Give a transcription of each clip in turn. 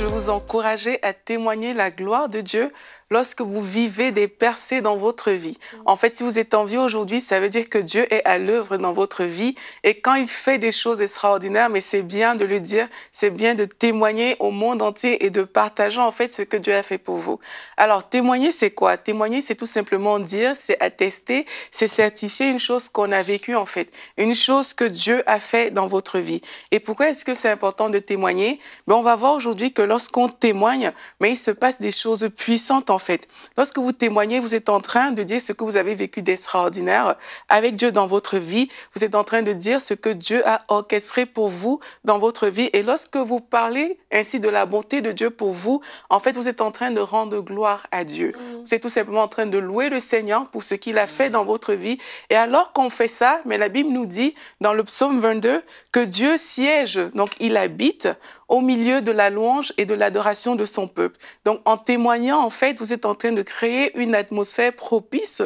je vous encourager à témoigner la gloire de Dieu lorsque vous vivez des percées dans votre vie. En fait, si vous êtes en vie aujourd'hui, ça veut dire que Dieu est à l'œuvre dans votre vie. Et quand il fait des choses extraordinaires, mais c'est bien de le dire, c'est bien de témoigner au monde entier et de partager en fait ce que Dieu a fait pour vous. Alors, témoigner, c'est quoi Témoigner, c'est tout simplement dire, c'est attester, c'est certifier une chose qu'on a vécue en fait, une chose que Dieu a fait dans votre vie. Et pourquoi est-ce que c'est important de témoigner ben, On va voir aujourd'hui que lorsqu'on témoigne, mais il se passe des choses puissantes en fait. Lorsque vous témoignez, vous êtes en train de dire ce que vous avez vécu d'extraordinaire avec Dieu dans votre vie. Vous êtes en train de dire ce que Dieu a orchestré pour vous dans votre vie. Et lorsque vous parlez ainsi de la bonté de Dieu pour vous, en fait, vous êtes en train de rendre gloire à Dieu. Mm. Vous êtes tout simplement en train de louer le Seigneur pour ce qu'il a fait dans votre vie. Et alors qu'on fait ça, mais la Bible nous dit dans le psaume 22 que Dieu siège, donc il habite au milieu de la louange et de l'adoration de son peuple. Donc en témoignant, en fait, vous est en train de créer une atmosphère propice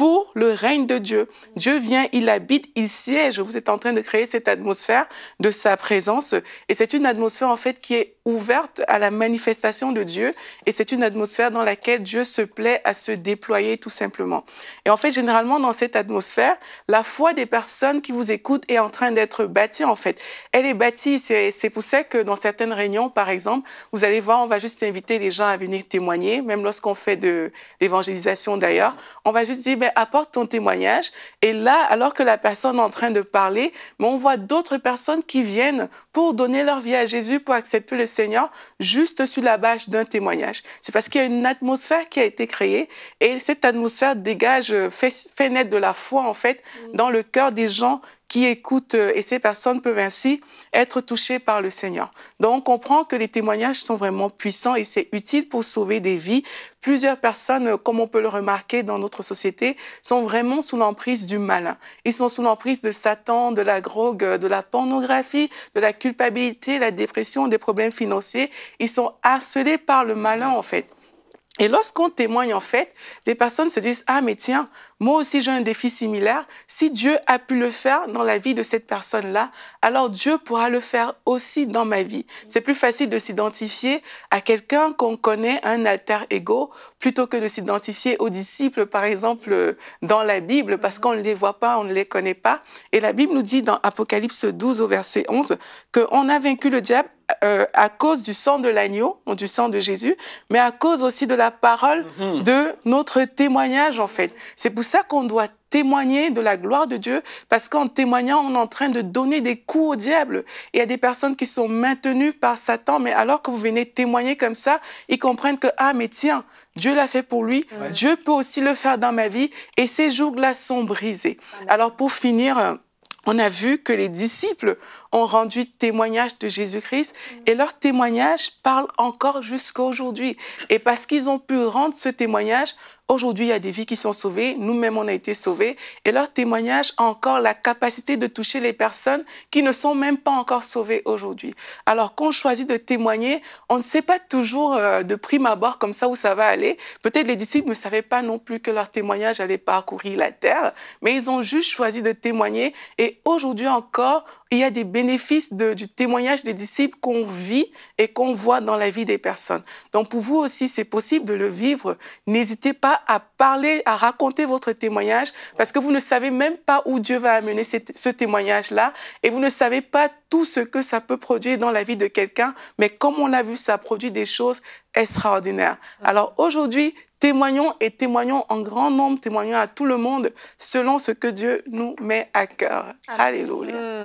pour le règne de Dieu. Dieu vient, il habite, il siège. Vous êtes en train de créer cette atmosphère de sa présence. Et c'est une atmosphère, en fait, qui est ouverte à la manifestation de Dieu. Et c'est une atmosphère dans laquelle Dieu se plaît à se déployer, tout simplement. Et en fait, généralement, dans cette atmosphère, la foi des personnes qui vous écoutent est en train d'être bâtie, en fait. Elle est bâtie. C'est pour ça que dans certaines réunions, par exemple, vous allez voir, on va juste inviter les gens à venir témoigner, même lorsqu'on fait de l'évangélisation d'ailleurs. On va juste dire, ben, apporte ton témoignage. Et là, alors que la personne est en train de parler, mais ben, on voit d'autres personnes qui viennent pour donner leur vie à Jésus, pour accepter le Seigneur, juste sous la bâche d'un témoignage. C'est parce qu'il y a une atmosphère qui a été créée et cette atmosphère dégage, euh, fait, naître de la foi, en fait, mm. dans le cœur des gens qui écoutent euh, et ces personnes peuvent ainsi être touchées par le Seigneur. Donc on comprend que les témoignages sont vraiment puissants et c'est utile pour sauver des vies. Plusieurs personnes, euh, comme on peut le remarquer dans notre société, sont vraiment sous l'emprise du malin. Ils sont sous l'emprise de Satan, de la drogue, de la pornographie, de la culpabilité, la dépression, des problèmes financiers. Ils sont harcelés par le malin en fait. Et lorsqu'on témoigne, en fait, les personnes se disent, ah, mais tiens, moi aussi j'ai un défi similaire. Si Dieu a pu le faire dans la vie de cette personne-là, alors Dieu pourra le faire aussi dans ma vie. C'est plus facile de s'identifier à quelqu'un qu'on connaît, un alter ego, plutôt que de s'identifier aux disciples, par exemple, dans la Bible, parce qu'on ne les voit pas, on ne les connaît pas. Et la Bible nous dit dans Apocalypse 12 au verset 11 qu'on a vaincu le diable euh, à cause du sang de l'agneau du sang de Jésus, mais à cause aussi de la parole mhm. de notre témoignage, en fait. C'est pour ça qu'on doit témoigner de la gloire de Dieu, parce qu'en témoignant, on est en train de donner des coups au diable. Il y a des personnes qui sont maintenues par Satan, mais alors que vous venez témoigner comme ça, ils comprennent que, ah, mais tiens, Dieu l'a fait pour lui, Dieu peut aussi le faire dans ma vie, et ces jours-là sont brisés. Alors pour finir, euh, on a vu que les disciples ont rendu témoignage de Jésus-Christ et leur témoignage parle encore jusqu'à aujourd'hui. Et parce qu'ils ont pu rendre ce témoignage, aujourd'hui il y a des vies qui sont sauvées, nous-mêmes on a été sauvés et leur témoignage a encore la capacité de toucher les personnes qui ne sont même pas encore sauvées aujourd'hui. Alors qu'on choisit de témoigner, on ne sait pas toujours euh, de prime abord comme ça où ça va aller. Peut-être les disciples ne savaient pas non plus que leur témoignage allait parcourir la terre, mais ils ont juste choisi de témoigner et aujourd'hui encore, il y a des bénéfices du témoignage des disciples qu'on vit et qu'on voit dans la vie des personnes. Donc pour vous aussi, c'est possible de le vivre. N'hésitez pas à parler, à raconter votre témoignage, parce que vous ne savez même pas où Dieu va amener ce témoignage-là, et vous ne savez pas tout ce que ça peut produire dans la vie de quelqu'un, mais comme on l'a vu, ça produit des choses extraordinaires. Alors aujourd'hui, témoignons et témoignons en grand nombre, témoignons à tout le monde selon ce que Dieu nous met à cœur. Alléluia. Mm.